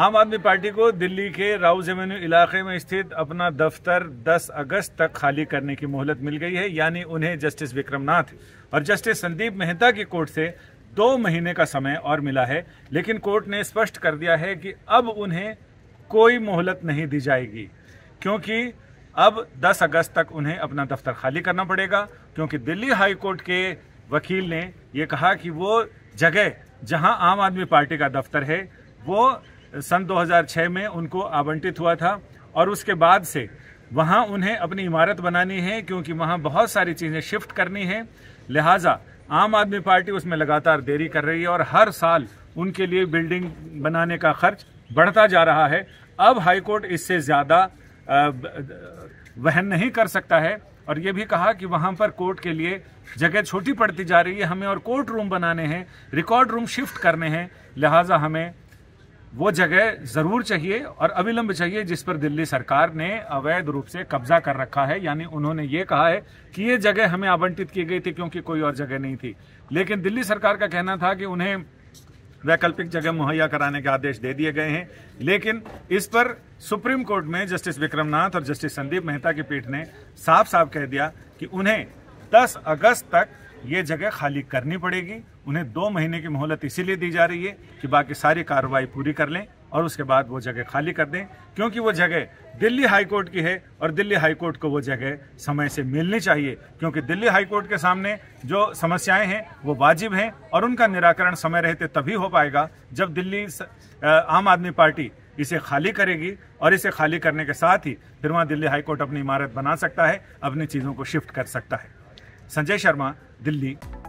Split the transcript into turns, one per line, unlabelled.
आम आदमी पार्टी को दिल्ली के राउज एवेन्यू इलाके में स्थित अपना दफ्तर 10 अगस्त तक खाली करने की मोहलत मिल गई है यानी उन्हें जस्टिस विक्रमनाथ और जस्टिस संदीप मेहता की कोर्ट से दो महीने का समय और मिला है लेकिन कोर्ट ने स्पष्ट कर दिया है कि अब उन्हें कोई मोहलत नहीं दी जाएगी क्योंकि अब 10 अगस्त तक उन्हें अपना दफ्तर खाली करना पड़ेगा क्योंकि दिल्ली हाई कोर्ट के वकील ने ये कहा कि वो जगह जहां आम आदमी पार्टी का दफ्तर है वो सन 2006 में उनको आवंटित हुआ था और उसके बाद से वहाँ उन्हें अपनी इमारत बनानी है क्योंकि वहाँ बहुत सारी चीज़ें शिफ्ट करनी है लिहाजा आम आदमी पार्टी उसमें लगातार देरी कर रही है और हर साल उनके लिए बिल्डिंग बनाने का खर्च बढ़ता जा रहा है अब हाईकोर्ट इससे ज़्यादा वहन नहीं कर सकता है और ये भी कहा कि वहाँ पर कोर्ट के लिए जगह छोटी पड़ती जा रही है हमें और कोर्ट रूम बनाने हैं रिकॉर्ड रूम शिफ्ट करने हैं लिहाजा हमें वो जगह ज़रूर चाहिए और अविलंब चाहिए जिस पर दिल्ली सरकार ने अवैध रूप से कब्जा कर रखा है यानी उन्होंने ये कहा है कि ये जगह हमें आवंटित की गई थी क्योंकि कोई और जगह नहीं थी लेकिन दिल्ली सरकार का कहना था कि उन्हें वैकल्पिक जगह मुहैया कराने के आदेश दे दिए गए हैं लेकिन इस पर सुप्रीम कोर्ट में जस्टिस विक्रमनाथ और जस्टिस संदीप मेहता की पीठ ने साफ साफ कह दिया कि उन्हें 10 अगस्त तक ये जगह खाली करनी पड़ेगी उन्हें दो महीने की मोहलत इसीलिए दी जा रही है कि बाकी सारी कार्रवाई पूरी कर लें और उसके बाद वो जगह खाली कर दें क्योंकि वो जगह दिल्ली हाईकोर्ट की है और दिल्ली हाईकोर्ट को वो जगह समय से मिलनी चाहिए क्योंकि दिल्ली हाईकोर्ट के सामने जो समस्याएं हैं वो वाजिब हैं और उनका निराकरण समय रहते तभी हो पाएगा जब दिल्ली आम आदमी पार्टी इसे खाली करेगी और इसे खाली करने के साथ ही फिर वहाँ दिल्ली हाईकोर्ट अपनी इमारत बना सकता है अपनी चीज़ों को शिफ्ट कर सकता है संजय शर्मा दिल्ली